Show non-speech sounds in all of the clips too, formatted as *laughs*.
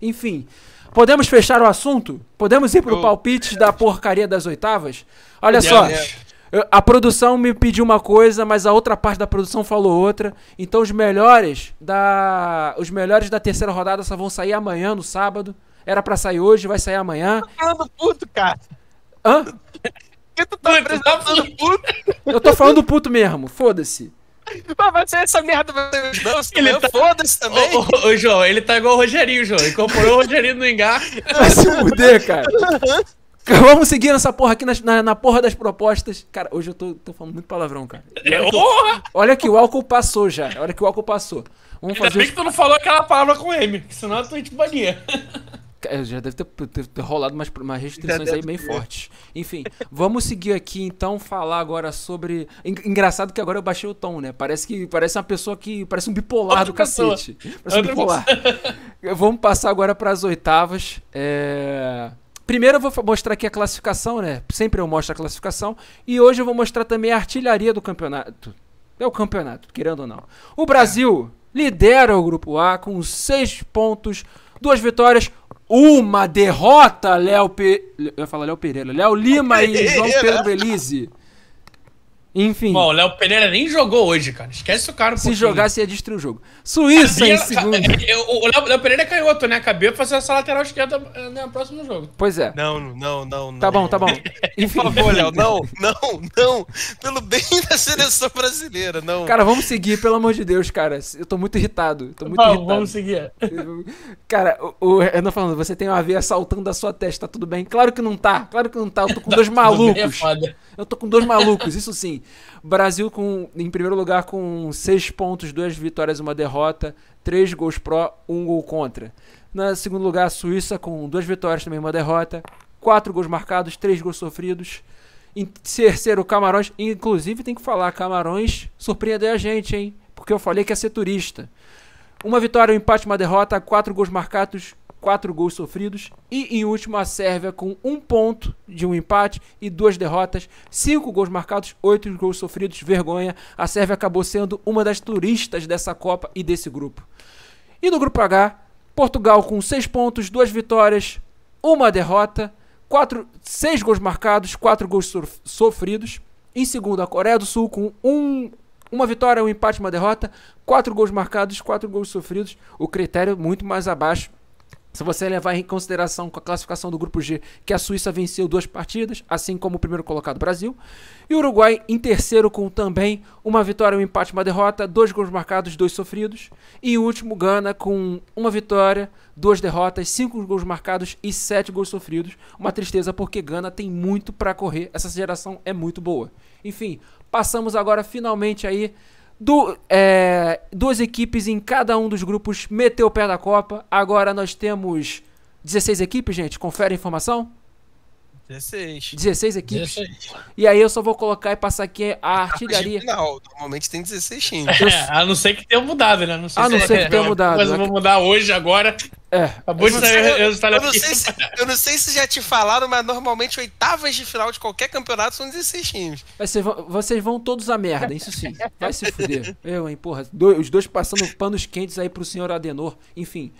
Enfim, podemos fechar o assunto? Podemos ir pro palpite da porcaria das oitavas? Olha só. A produção me pediu uma coisa, mas a outra parte da produção falou outra. Então os melhores da os melhores da terceira rodada só vão sair amanhã, no sábado. Era para sair hoje, vai sair amanhã. Eu tô falando puto, cara. Hã? Eu tô, falando puto. Eu tô falando puto mesmo, foda-se. Mas vai ser essa merda não, ele tá... foda-se também. Ô, ô, ô, João, ele tá igual o Rogerinho, João. Incorporou o Rogerinho no engar. Vai se fuder, cara. *laughs* Vamos seguir nessa porra aqui na, na, na, porra das propostas. Cara, hoje eu tô, tô falando muito palavrão, cara. É, olha, que, olha que o álcool passou já. Olha que o álcool passou. Vamos Ainda fazer bem os... que tu não falou aquela palavra com M, senão tu te bania. É, já deve ter, ter, ter rolado umas, umas restrições aí bem ter. fortes. Enfim, vamos seguir aqui então falar agora sobre. Engraçado que agora eu baixei o tom, né? Parece que parece uma pessoa que. Parece um bipolar Outra do pessoa. cacete. Parece Outra um bipolar. vamos passar agora para as oitavas. É... Primeiro eu vou mostrar aqui a classificação, né? Sempre eu mostro a classificação. E hoje eu vou mostrar também a artilharia do campeonato. É o campeonato, querendo ou não. O Brasil é. lidera o grupo A com 6 pontos, duas vitórias, uma derrota, Léo Pe... Eu ia falar Léo Pereira. Léo Lima e João Pedro Belize. Enfim. Bom, o Léo Pereira nem jogou hoje, cara. Esquece o cara um Se pouquinho. jogasse, ia destruir o jogo. Suíça Bia, em segundo. *laughs* O Léo Pereira é canhoto, né? Acabei fazer essa lateral esquerda eh, no né, próximo jogo. Pois é. Não, não, não. não. Tá bom, tá bom. *laughs* Enfim. Por favor, Léo, não, não, não. Pelo bem *laughs* da seleção brasileira, não. Cara, vamos seguir, pelo amor de Deus, cara. Eu tô muito irritado. Tô muito não, irritado. vamos seguir. Cara, o, o falando, você tem uma veia saltando a sua testa, tá tudo bem? Claro que não tá, claro que não tá. Eu tô com dois é malucos. Eu tô com dois malucos, isso sim. Brasil com, em primeiro lugar com seis pontos, duas vitórias, uma derrota, três gols pró, um gol contra. Na segundo lugar, Suíça com duas vitórias, também uma derrota, quatro gols marcados, três gols sofridos. Em terceiro, Camarões. Inclusive, tem que falar, Camarões surpreendeu a gente, hein? Porque eu falei que ia ser turista. Uma vitória, um empate, uma derrota, quatro gols marcados, 4 gols sofridos. E em último, a Sérvia com um ponto de um empate e duas derrotas, 5 gols marcados, 8 gols sofridos. Vergonha. A Sérvia acabou sendo uma das turistas dessa Copa e desse grupo. E no grupo H, Portugal com 6 pontos, 2 vitórias, uma derrota, 4, 6 gols marcados, 4 gols sofridos. Em segundo, a Coreia do Sul com um, uma vitória, um empate, uma derrota, 4 gols marcados, 4 gols sofridos. O critério muito mais abaixo se você levar em consideração com a classificação do grupo G que a Suíça venceu duas partidas, assim como o primeiro colocado Brasil, e o Uruguai em terceiro com também uma vitória, um empate, uma derrota, dois gols marcados, dois sofridos, e o último Gana com uma vitória, duas derrotas, cinco gols marcados e sete gols sofridos. Uma tristeza porque Gana tem muito para correr, essa geração é muito boa. Enfim, passamos agora finalmente aí do, é, duas equipes em cada um dos grupos meteu o pé da Copa. Agora nós temos 16 equipes, gente. Confere a informação. 16. 16 equipes? 16. E aí eu só vou colocar e passar aqui a artilharia. Não, normalmente tem 16 times. Eu... *laughs* É, a não ser que tenha mudado, né? Não sei a não ser que tenha mudado. Mas eu né? vou mudar hoje, agora. É. Acabou de sair eu, não sei se, eu não sei se já te falaram, mas normalmente oitavas de final de qualquer campeonato são 16 times. vocês vão, vocês vão todos a merda, isso sim. Vai se fuder. Eu, hein, porra. os dois passando panos quentes aí pro senhor Adenor. Enfim.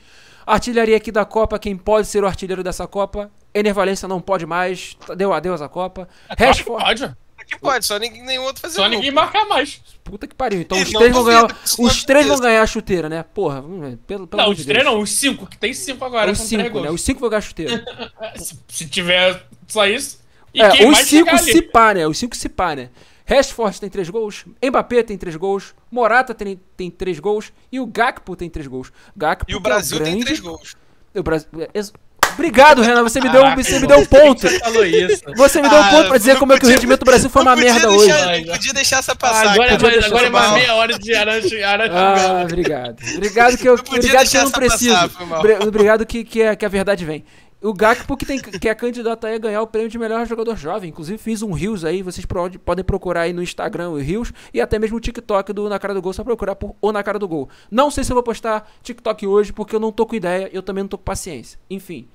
Artilharia aqui da Copa, quem pode ser o artilheiro dessa Copa? Ener não pode mais, deu adeus à Copa. É, claro Rashford... pode. É que pode, só ninguém, nenhum outro fazer Só mais. Puta que pariu. Então os três, vão ganhar, os três vão ganhar a chuteira, né? Porra, pelo, pelo Não, os três não, os cinco, que tem cinco agora. É os cinco, né? Os cinco vão ganhar a chuteira. *laughs* se, se tiver só isso. E é, os cinco se pá, né? Os cinco se pá, né? Rashford tem 3 gols, Mbappé tem 3 gols, Morata tem, tem 3 gols e o Gakpo tem 3 gols. Gakpo e o Brasil é o grande... tem 3 gols. O Brasil... É, obrigado, Renan. Você me deu, ah, você me deu um ponto. Você me deu um ponto pra dizer como podia, é que o rendimento do Brasil foi uma merda deixar, hoje. Não podia deixar essa passar. Ah, agora é agora, deixar é uma meia hora de Aranjo. Ah, obrigado. Obrigado que eu, não obrigado que eu não preciso. Passar, obrigado que, que, a, é, que a verdade vem. O Gakpo que, tem, que é candidato a ganhar o prêmio de melhor jogador jovem. Inclusive fiz um Rios aí, vocês podem procurar aí no Instagram o Rios e até mesmo o TikTok do Na Cara do Gol, só procurar por O Na Cara do Gol. Não sei se eu vou postar TikTok hoje, porque eu não tô com ideia, eu também não tô com paciência. Enfim.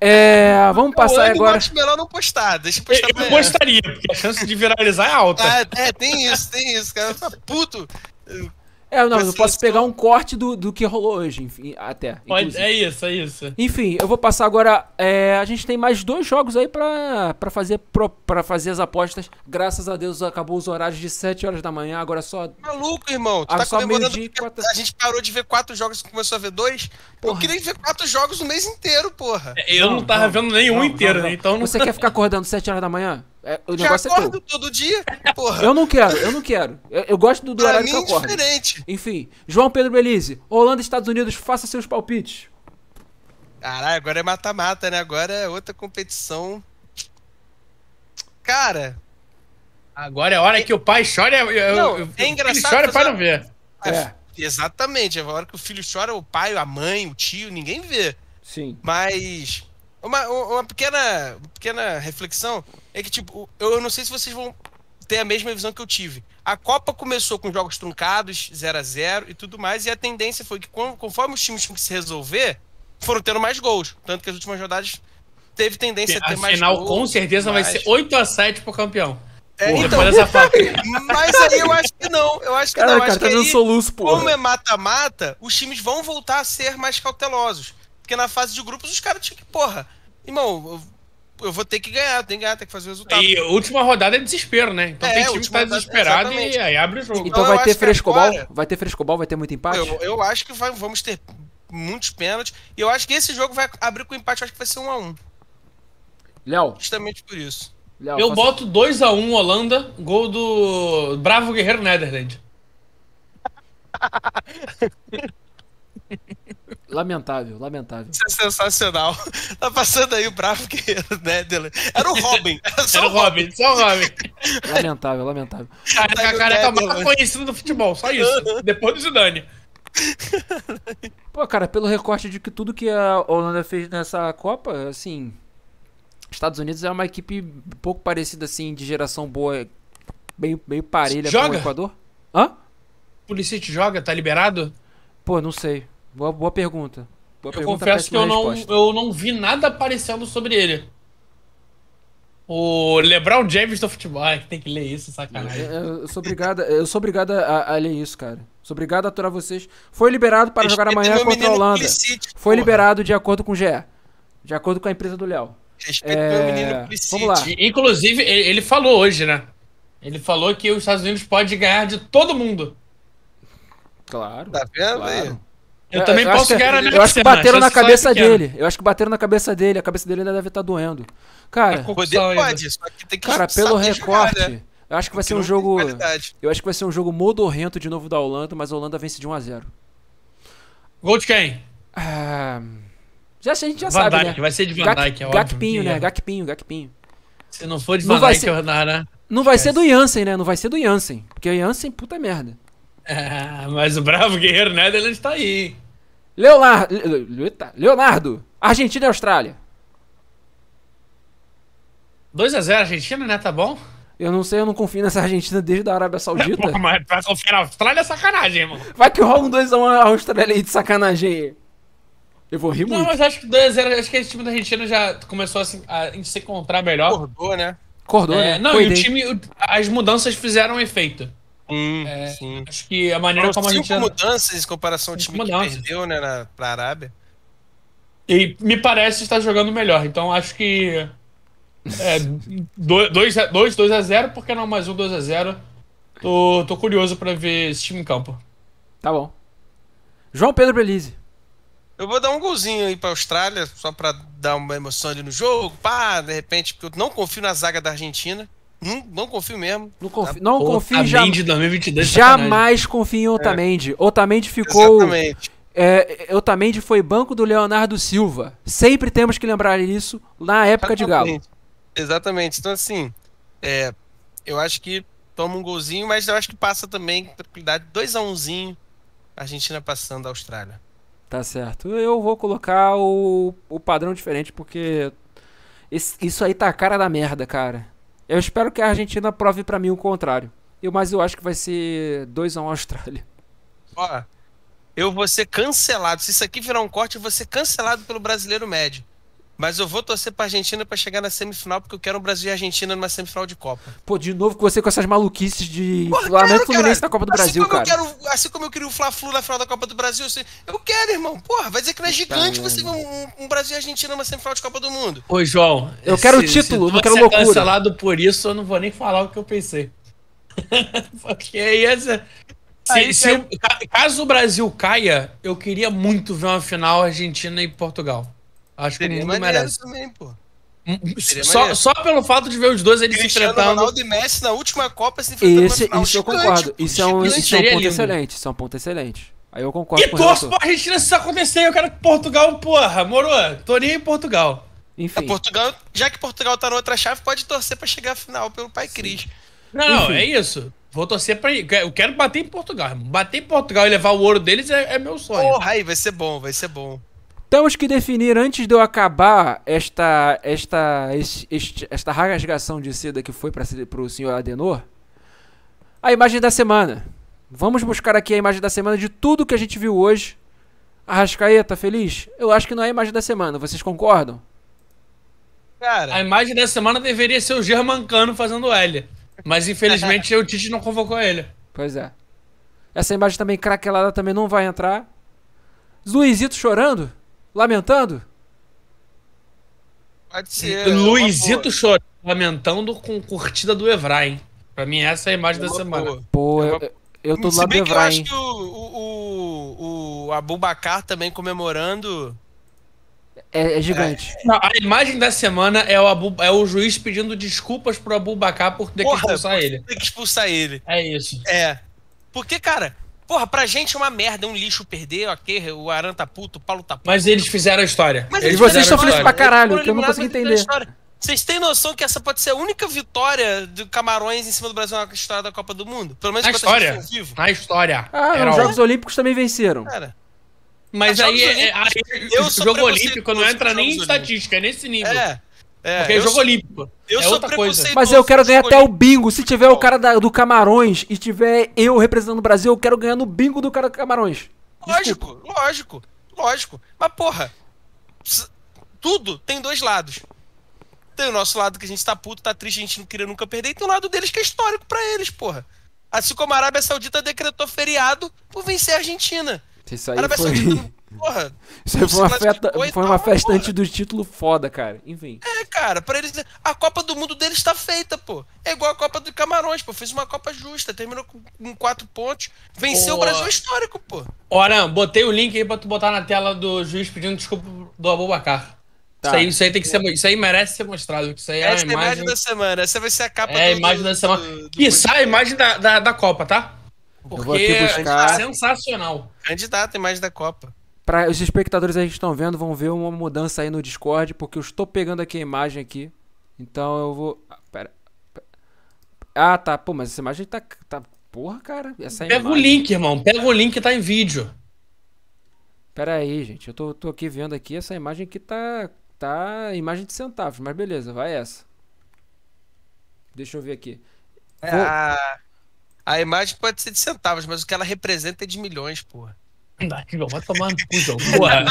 É, vamos passar agora. Eu melhor não postar, deixa eu postar. Eu, gostaria, porque a chance de viralizar é alta. Ah, é, tem isso, tem isso, cara. puto. É, não, eu posso pegar um corte do, do que rolou hoje, enfim, até. Pode, é isso, é isso. Enfim, eu vou passar agora. É, a gente tem mais dois jogos aí pra, pra, fazer, pro, pra fazer as apostas. Graças a Deus acabou os horários de 7 horas da manhã, agora só. Maluco, irmão, tu ah, tá só comemorando quatro... a gente parou de ver quatro jogos e começou a ver dois. Pô, eu queria ver quatro jogos o mês inteiro, porra. É, eu não, não tava não, vendo nenhum não, inteiro, né? Então Você quer ficar acordando 7 horas da manhã? É, o Já negócio é acordo é teu. todo dia, porra. Eu não quero, eu não quero. Eu, eu gosto do, do pra horário mim, que é eu acordo. diferente. Enfim, João Pedro Belize, Holanda, Estados Unidos, faça seus palpites. Caralho, agora é mata-mata, né? Agora é outra competição. Cara. Agora é hora é... que o pai chora. Eu, não, eu, é engraçado. Ele chora, o pai não vê. É. é. Exatamente, é a hora que o filho chora, o pai, a mãe, o tio, ninguém vê. Sim. Mas uma, uma, pequena, uma pequena reflexão é que, tipo, eu não sei se vocês vão ter a mesma visão que eu tive. A Copa começou com jogos truncados, 0 a 0 e tudo mais, e a tendência foi que conforme os times tinham que se resolver, foram tendo mais gols. Tanto que as últimas rodadas teve tendência a, a ter mais final, gols. com certeza mais... vai ser 8 a 7 pro campeão. É, porra, então, *laughs* mas aí eu acho que não. Eu acho que Cara, não. Acho cara, que tá aí, soluço, como é mata-mata, os times vão voltar a ser mais cautelosos. Porque na fase de grupos os caras tinham que, porra, irmão, eu vou ter que ganhar, tem que ganhar, tem que fazer o resultado. E última rodada é desespero, né? Então é, tem time que tá desesperado e aí abre o jogo. Então, então vai, ter frescobol, agora, vai ter frescobol, vai ter muito empate? Eu, eu acho que vai, vamos ter muitos pênaltis. E eu acho que esse jogo vai abrir com empate, acho que vai ser 1 a 1 Léo. Justamente por isso. Léo, eu boto 2 a 1 Holanda, gol do Bravo Guerreiro Netherland. *laughs* Lamentável, lamentável. Isso é sensacional. *laughs* Tá passando aí o bravo que né, dele. Era o Robin. Era, *laughs* só era o Robin, Robin, só o Robin. *laughs* Lamentável, lamentável. Cara, tá a careca tá mais né? conhecida do futebol, só isso. Depois do Zidane. Pô, cara, pelo recorte de que tudo que a Holanda fez nessa Copa, assim. Estados Unidos é uma equipe um pouco parecida, assim, de geração boa, bem, bem parelha Joga? com o Equador. Hã? O Pulisic joga? Tá liberado? Pô, não sei. Boa, boa pergunta. Boa eu pergunta, confesso que eu não, eu não vi nada aparecendo sobre ele. O LeBron James do futebol, tem que ler isso, sacanagem. Eu, eu sou obrigado, eu sou obrigado a, a, ler isso, cara. Sou obrigado a aturar vocês. Foi liberado para jogar amanhã contra a Holanda. Foi porra. liberado de acordo com o GE. De acordo com a empresa do Léo. Respeito é... menino Vamos lá. Inclusive, ele falou hoje, né? Ele falou que os Estados Unidos pode ganhar de todo mundo. Claro. Tá vendo claro. aí? Eu, também eu posso é- garantir. Eu acho que bateram na é cabeça dele. Eu acho que bateram na cabeça dele. A cabeça dele ainda deve estar tá doendo. Cara, pode, só que tem que cara, pelo recorte. Jogar, né? Eu acho que vai ser um jogo. Eu acho que vai ser um jogo modorrento de novo da Holanda, mas a Holanda vence de 1 a 0 Gol de quem? Ah, já, a gente já Van sabe, Dijk, né? Vai ser de Van Dijk, é Gakpinho, né? Gakpinho, Gakpinho. Se não for de Van Dijk, né? Não vai ser do Jansen, né? Não vai ser do Jansen. Porque o Jansen, puta merda. Ah, *laughs* mas o bravo guerreiro Netherlands tá aí, hein? Leonardo, tá. Leonardo, Argentina e Austrália. 2x0 Argentina, né? Tá bom? Eu não sei, eu não confio nessa Argentina desde a Arábia Saudita. *laughs* Pô, mas pra confiar na Austrália é sacanagem, irmão. Vai que rola um 2x1 a Austrália aí de sacanagem. Eu vou rir não, muito. Não, mas acho que 2x0, acho que esse time da Argentina já começou assim, a se encontrar melhor. Acordou, né? Acordou, é, né? Não, Coidei. e o time, as mudanças fizeram um efeito. Sim, é, sim. Acho que a maneira Foram como a gente. Cinco mudanças em comparação ao time mudanças. que perdeu, né, na, pra Arábia. E me parece estar jogando melhor. Então acho que. 2 é, dois, a 0 porque não mais um 2 a 0 tô, tô curioso para ver esse time em campo. Tá bom. João Pedro Belize. Eu vou dar um golzinho aí pra Austrália, só pra dar uma emoção ali no jogo. Pá, de repente, porque eu não confio na zaga da Argentina. Não, não confio mesmo. Não, tá confio, não confio já. Mendy 2022 jamais confio em Otamendi. É. Otamendi ficou. Exatamente. É, Otamendi foi banco do Leonardo Silva. Sempre temos que lembrar isso na época Exatamente. de Galo. Exatamente. Então, assim, é, eu acho que toma um golzinho, mas eu acho que passa também, tranquilidade, 2 a 1 Argentina passando a Austrália. Tá certo. Eu vou colocar o, o padrão diferente, porque esse, isso aí tá a cara da merda, cara. Eu espero que a Argentina prove para mim o contrário. Eu, mas eu acho que vai ser 2 a 1 um Austrália. Ó, eu vou ser cancelado. Se isso aqui virar um corte, eu vou ser cancelado pelo brasileiro médio. Mas eu vou torcer pra Argentina para chegar na semifinal, porque eu quero um Brasil e Argentina numa semifinal de Copa. Pô, de novo com você com essas maluquices de Flamengo quero, Fluminense na Copa do assim Brasil, cara. Quero, assim como eu queria o Fla-Flu na final da Copa do Brasil, assim, eu quero, irmão. Porra, vai dizer que não é gigante você ver um, um, Brasil e Argentina numa semifinal de Copa do Mundo. Ô, João. Eu quero o título, não quero tá loucura. Se cancelado por isso, eu não vou nem falar o que eu pensei. *laughs* porque essa... É se, ah, se é caso o Brasil caia, eu queria muito ver uma final Argentina e Portugal. Acho Seria que o mundo merece. também, pô. Hum, hum, só, só, pelo fato de ver os dois eles Cristiano se enfrentando. Ronaldo e Messi na última Copa se enfrentando Esse, final, Isso eu gigante, concordo. Pô, isso, é um, isso é um, ponto lindo. excelente. Isso é um ponto excelente. Aí eu concordo e torço pra Argentina se isso acontecer. Eu quero que Portugal, porra, moro. Tô nem em Portugal. Enfim. É, Portugal, já que Portugal tá na outra chave, pode torcer pra chegar à final pelo pai Sim. Cris. Não, é isso. Vou torcer pra. Eu quero bater em Portugal, irmão. Bater em Portugal e levar o ouro deles é, é meu sonho. Porra, aí vai ser bom, vai ser bom. Temos que definir antes de eu acabar esta esta este, esta rasgação de seda que foi para o senhor Adenor. A imagem da semana. Vamos buscar aqui a imagem da semana de tudo que a gente viu hoje. Arrascaeta, feliz? Eu acho que não é a imagem da semana, vocês concordam? Cara. A imagem da semana deveria ser o Germancano fazendo L. Mas infelizmente *laughs* o Tite não convocou ele. Pois é. Essa imagem também craquelada também não vai entrar. Luizito chorando? lamentando? Pode ser. É Luizito chorando, lamentando com curtida do Evra, hein? Pra mim, essa é a imagem da semana. Boa. Pô, eu, é eu tô do lado do Evra, eu acho que o, o, o, o Abubacar também comemorando. É, é gigante. É. Não, a imagem da semana é o, Abu, é o juiz pedindo desculpas pro Abubacar por ter Porra, que expulsar ele. Tem que expulsar ele. É isso. É. Porque, cara, Porra, pra gente é uma merda, é um lixo perder, ok? O Aran tá puto, o Paulo tá puto. Mas eles fizeram a história. Mas eles vocês estão felizes pra caralho, que eu não consigo entender. Vocês têm noção que essa pode ser a única vitória do Camarões em cima do Brasil na história da Copa do Mundo? Pelo menos na história. Na história. Ah, Era os Jogos Olímpicos também venceram. Cara. Mas ah, aí, é, é, aí o jogo olímpico não entra nem em estatística, é nesse nível. É. É, Porque é jogo sou, olímpico. Eu é sou outra coisa. Mas eu quero ganhar até o bingo. Se tiver o cara da, do Camarões e tiver eu representando o Brasil, eu quero ganhar no bingo do cara do Camarões. Lógico, Desculpa. lógico, lógico. Mas porra, tudo tem dois lados. Tem o nosso lado que a gente tá puto, tá triste, a gente não queria nunca perder, e tem o lado deles que é histórico para eles, porra. Assim como a Arábia Saudita decretou feriado por vencer a Argentina. Isso aí Arábia foi... Saudita Porra. Isso foi uma, feta, foi uma festa antes do título foda, cara. Enfim. É, cara, pra eles. A Copa do Mundo deles tá feita, pô. É igual a Copa do Camarões, pô. Fez uma Copa justa, terminou com, com quatro pontos. Venceu o Brasil histórico, pô. Ora, botei o link aí pra tu botar na tela do juiz pedindo desculpa do Abubacar. Tá. Isso, aí, isso aí tem que ser, isso aí merece ser mostrado. Isso aí é Essa é a imagem... imagem da semana. Essa vai ser a capa é, do, a imagem da semana. Do, do, a imagem da, da, da Copa, tá? Porque Eu vou aqui buscar. sensacional. Candidato, imagem da Copa. Para os espectadores aí que estão vendo, vão ver uma mudança aí no Discord, porque eu estou pegando aqui a imagem aqui. Então eu vou. Ah, pera, ah tá. Pô, mas essa imagem tá. tá... Porra, cara. Essa Pega imagem... o link, irmão. Pega o link que tá em vídeo. Pera aí, gente. Eu tô, tô aqui vendo aqui essa imagem que tá. Tá. Imagem de centavos, mas beleza, vai essa. Deixa eu ver aqui. É, vou... a imagem pode ser de centavos, mas o que ela representa é de milhões, porra. Tá, vai tomar no cu, Porra.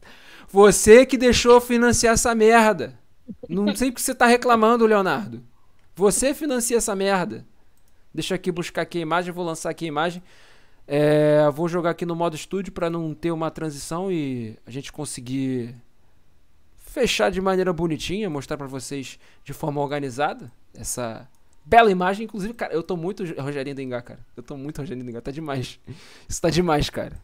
*laughs* Você que deixou financiar essa merda. Não sei que você tá reclamando, Leonardo. Você financia essa merda. Deixa eu aqui buscar aqui a imagem, vou lançar aqui a imagem. É, vou jogar aqui no modo estúdio para não ter uma transição e a gente conseguir fechar de maneira bonitinha, mostrar para vocês de forma organizada essa bela imagem. Inclusive, cara, eu tô muito Rogerinho do cara. Eu tô muito Rogerinho do Tá demais. Isso tá demais, cara.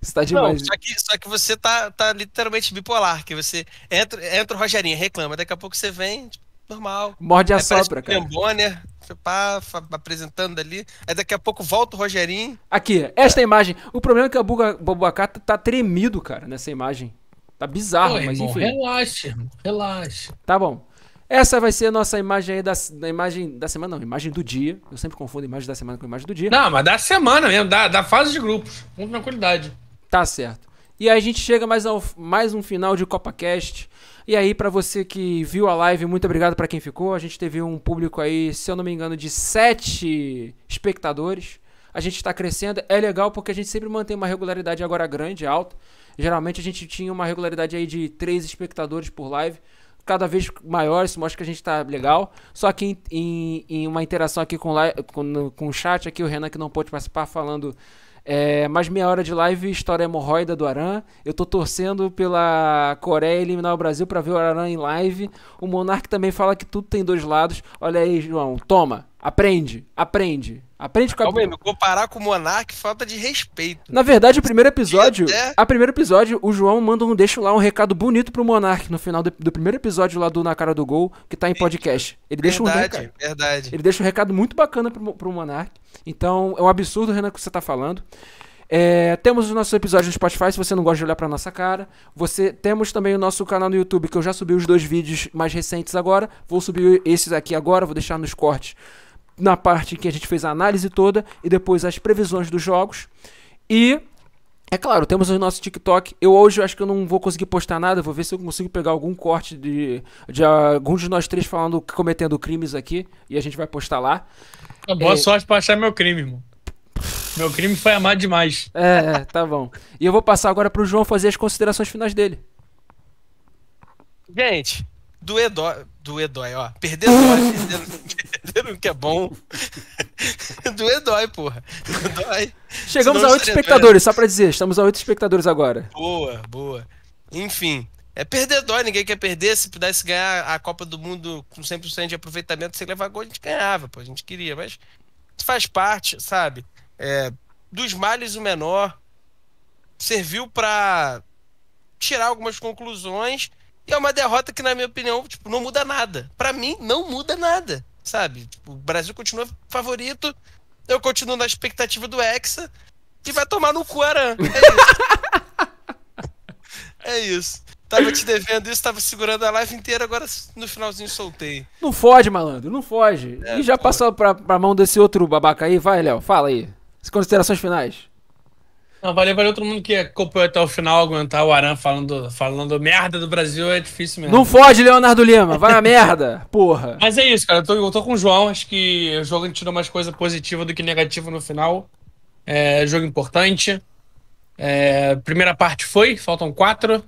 Isso tá demais. Não, só, que, só que você tá, tá literalmente bipolar, que você entra, entra o Rogerinho, reclama, daqui a pouco você vem, tipo, normal. Morde a aí sopra, cara. Bonner, pá, apresentando ali. Aí daqui a pouco volta o Rogerinho. Aqui, esta é. imagem. O problema é que a Babuacá tá, tá tremido, cara, nessa imagem. Tá bizarro, mas irmão, enfim. Relaxa, irmão, relaxa. Tá bom. Essa vai ser a nossa imagem aí da, da imagem da semana, não, imagem do dia. Eu sempre confundo imagem da semana com imagem do dia. Não, mas da semana mesmo, da, da fase de grupos, com tranquilidade. Tá certo. E aí a gente chega mais, ao, mais um final de CopaCast. E aí, para você que viu a live, muito obrigado para quem ficou. A gente teve um público aí, se eu não me engano, de sete espectadores. A gente está crescendo. É legal porque a gente sempre mantém uma regularidade agora grande, alta. Geralmente a gente tinha uma regularidade aí de três espectadores por live cada vez maior, isso mostra que a gente tá legal. Só que em, em, em uma interação aqui com, com, com o chat, aqui o Renan que não pôde participar falando. É, mais meia hora de live, história hemorroida do Aran. Eu tô torcendo pela Coreia eliminar o Brasil para ver o Aran em live. O Monark também fala que tudo tem dois lados. Olha aí, João, toma. Aprende, aprende. Aprende com a Calma aí, comparar com o Monark, falta de respeito. Na verdade, o primeiro episódio. Até... A primeiro episódio, o João manda um deixa lá um recado bonito pro Monark no final do, do primeiro episódio lá do Na Cara do Gol, que tá em podcast. Ele verdade, deixa um recado. Verdade. Ele deixa um recado muito bacana pro, pro Monark. Então, é um absurdo, Renan, o que você tá falando. É, temos os nossos episódios no Spotify, se você não gosta de olhar pra nossa cara. Você Temos também o nosso canal no YouTube, que eu já subi os dois vídeos mais recentes agora. Vou subir esses aqui agora, vou deixar nos cortes na parte que a gente fez a análise toda e depois as previsões dos jogos. E é claro, temos o nosso TikTok. Eu hoje acho que eu não vou conseguir postar nada. Vou ver se eu consigo pegar algum corte de, de algum de nós três falando, cometendo crimes aqui. E a gente vai postar lá. É boa é... sorte pra achar meu crime, irmão. Meu crime foi amar demais. É, é, tá bom. E eu vou passar agora pro João fazer as considerações finais dele. Gente, do Edói, do Edói, ó. Perder dói, entenderam que é bom. *laughs* Doer dói, porra. Dói. Chegamos Senão a oito espectadores, só pra dizer. Estamos a oito espectadores agora. Boa, boa. Enfim. É perder dói, ninguém quer perder. Se pudesse ganhar a Copa do Mundo com 100% de aproveitamento, sem levar gol, a gente ganhava, pô. A gente queria, mas faz parte, sabe? É, dos males o menor. Serviu para tirar algumas conclusões. E é uma derrota que, na minha opinião, tipo, não muda nada. Para mim, não muda nada sabe? Tipo, o Brasil continua favorito, eu continuo na expectativa do Hexa e vai tomar no cu Aran. É isso. é isso. Tava te devendo isso, tava segurando a live inteira, agora no finalzinho soltei. Não foge, malandro, não foge. É, e já passou pra, pra mão desse outro babaca aí? Vai, Léo, fala aí. As considerações finais. Não, valeu, valeu todo mundo que acompanhou até o final, aguentar o Aran falando, falando merda do Brasil é difícil mesmo. Não foge, Leonardo Lima, vai a merda, *laughs* porra. Mas é isso, cara, eu tô, eu tô com o João, acho que o jogo tirou mais coisa positiva do que negativa no final. É jogo importante. É, primeira parte foi, faltam quatro.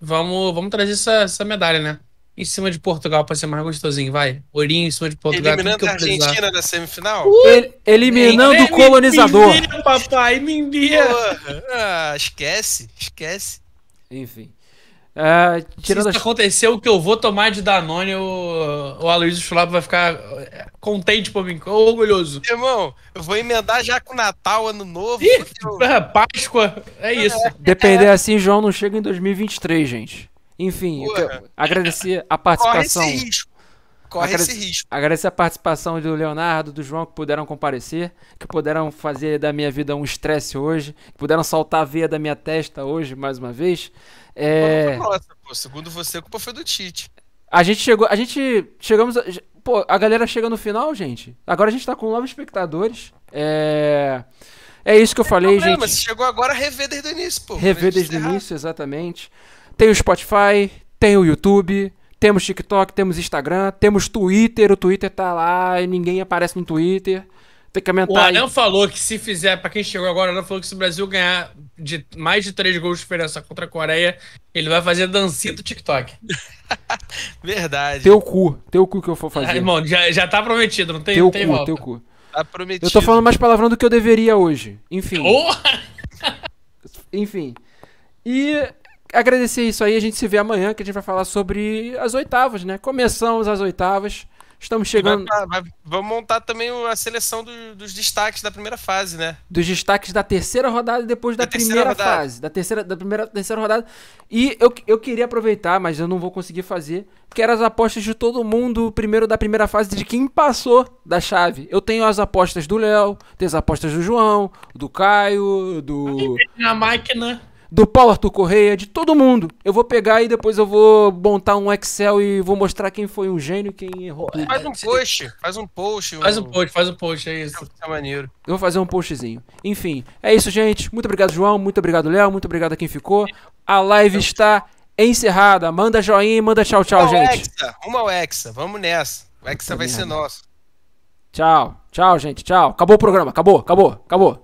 Vamos, vamos trazer essa, essa medalha, né? em cima de Portugal para ser mais gostosinho, vai. Ourinho em cima de Portugal. Eliminando a Argentina precisar. na semifinal? Uh, El eliminando o colonizador. Me *laughs* envia, papai, me envia. Ah, esquece, esquece. Enfim. Uh, tirando Se isso as... acontecer, o que eu vou tomar de Danone, o, o Aloysio Chulapa vai ficar eh, contente por mim, orgulhoso. Irmão, eu vou emendar já com Natal, Ano Novo. Ih, é Páscoa, é isso. Depender assim, João não chega em 2023, gente. Enfim, é. agradecer a participação. Corre esse risco. Corre esse risco. Agradecer a participação do Leonardo, do João, que puderam comparecer, que puderam fazer da minha vida um estresse hoje, que puderam soltar a veia da minha testa hoje, mais uma vez. É... Nossa, pô, segundo você, a culpa foi do Tite. A gente chegou. A gente. Chegamos. A, pô, a galera chega no final, gente. Agora a gente tá com nove espectadores. É. É isso que eu falei, problema, gente. Mas chegou agora a rever desde o início, pô. Rever desde o início, exatamente. Tem o Spotify, tem o YouTube, temos TikTok, temos Instagram, temos Twitter, o Twitter tá lá e ninguém aparece no Twitter. Tem que aumentar. O Anel aí. falou que se fizer, pra quem chegou agora, o Anel falou que se o Brasil ganhar de mais de três gols de diferença contra a Coreia, ele vai fazer dancinha do TikTok. *laughs* Verdade. Teu cu, teu cu que eu for fazer. Ah, irmão, já, já tá prometido, não tem Teu tem cu, volta. teu cu. Tá prometido. Eu tô falando mais palavrão do que eu deveria hoje. Enfim. Oh! Enfim. E agradecer isso aí. A gente se vê amanhã, que a gente vai falar sobre as oitavas, né? Começamos as oitavas. Estamos chegando. Vai, vai, vamos montar também a seleção do, dos destaques da primeira fase, né? Dos destaques da terceira rodada e depois da, da primeira fase. Da terceira, da primeira, terceira rodada. E eu, eu queria aproveitar, mas eu não vou conseguir fazer, quero eram as apostas de todo mundo, primeiro da primeira fase, de quem passou da chave. Eu tenho as apostas do Léo, tenho as apostas do João, do Caio, do. Na máquina do Paulo Arthur Correia, de todo mundo. Eu vou pegar e depois eu vou montar um Excel e vou mostrar quem foi um gênio, quem errou. Faz um post, faz um post. Faz um post, faz um post, é isso. é maneiro. Eu vou fazer um postzinho. Enfim, é isso, gente. Muito obrigado, João. Muito obrigado, Léo. Muito obrigado a quem ficou. A live está encerrada. Manda joinha e manda tchau, tchau, uma gente. Hexa, uma ao Hexa. Vamos nessa. O Hexa vai ser nosso. Tchau. Tchau, gente. Tchau. Acabou o programa. Acabou, acabou, acabou.